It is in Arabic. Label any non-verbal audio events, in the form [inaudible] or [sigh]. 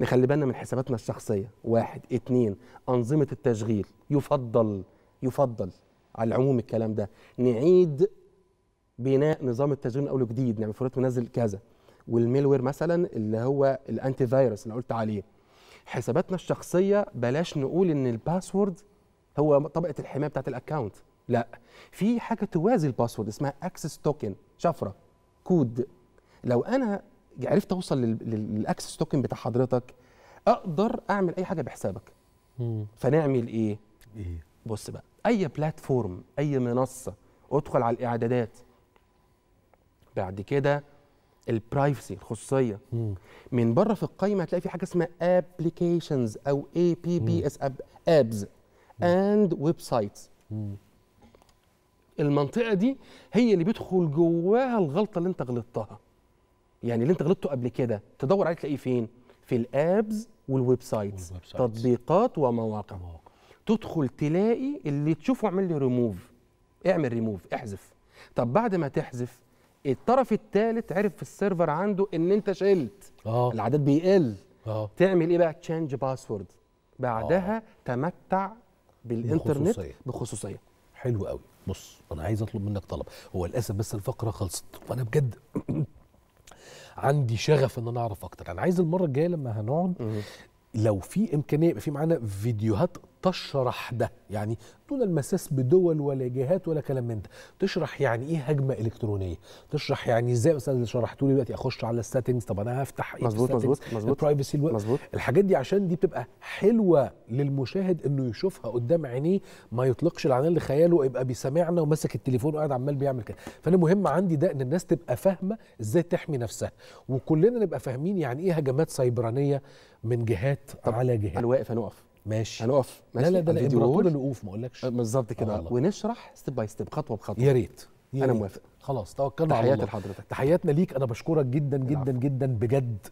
نخلي بالنا من حساباتنا الشخصيه واحد اتنين انظمه التشغيل يفضل يفضل على العموم الكلام ده نعيد بناء نظام التشغيل من اول وجديد نعمل فولات وننزل كذا والميلوير مثلا اللي هو الانتي فايروس اللي قلت عليه حساباتنا الشخصيه بلاش نقول ان الباسورد هو طبقه الحمايه بتاعت الاكونت لا في حاجه توازي الباسورد اسمها اكسس توكن شفره كود لو انا عرفت اوصل للاكسس توكن بتاع حضرتك اقدر اعمل اي حاجه بحسابك مم. فنعمل ايه ايه بص بقى اي بلاتفورم اي منصه ادخل على الاعدادات بعد كده البرايفسي الخصوصيه مم. من بره في القايمه هتلاقي في حاجه اسمها ابلكيشنز او اي بي بي اس ابز اند ويب سايتس المنطقه دي هي اللي بيدخل جواها الغلطه اللي انت غلطتها يعني اللي انت غلطته قبل كده تدور عليه تلاقيه فين في الابز والويب سايتس تطبيقات ومواقع مواقع. تدخل تلاقي اللي تشوفه اعمل لي ريموف اعمل ريموف احذف طب بعد ما تحذف الطرف الثالث عرف في السيرفر عنده ان انت شلت آه. العدد بيقل آه. تعمل ايه بقى تشينج باسورد بعدها آه. تمتع بالانترنت بخصوصية, بخصوصية. حلو قوي بص انا عايز اطلب منك طلب هو للاسف بس الفقره خلصت وانا بجد [clears throat] عندي شغف ان انا اعرف اكتر انا عايز المره الجايه لما هنقعد لو في امكانيه يبقى في معانا فيديوهات تشرح ده يعني دون المساس بدول ولا جهات ولا كلام من ده تشرح يعني ايه هجمه الكترونيه تشرح يعني ازاي مثلا شرحتوا لي دلوقتي اخش على السيتنجز طب انا هفتح ايه مظبوط مظبوط مظبوط البرايفسي مظبوط الحاجات دي عشان دي بتبقى حلوه للمشاهد انه يشوفها قدام عينيه ما يطلقش العنان لخياله يبقى بيسامعنا وماسك التليفون وقاعد عمال بيعمل كده فانا مهم عندي ده ان الناس تبقى فاهمه ازاي تحمي نفسها وكلنا نبقى فاهمين يعني ايه هجمات سيبرانيه من جهات على جهات انا واقف انا واقف ماشي هنقف ماشي لا لا ده انا امبراطور الوقوف ما اقولكش آه، بالظبط كده آه ونشرح ستيب باي ستيب خطوه بخطوه يا ريت انا موافق خلاص توكلنا على الله تحياتي لحضرتك تحياتنا ليك انا بشكرك جدا جدا جدا بجد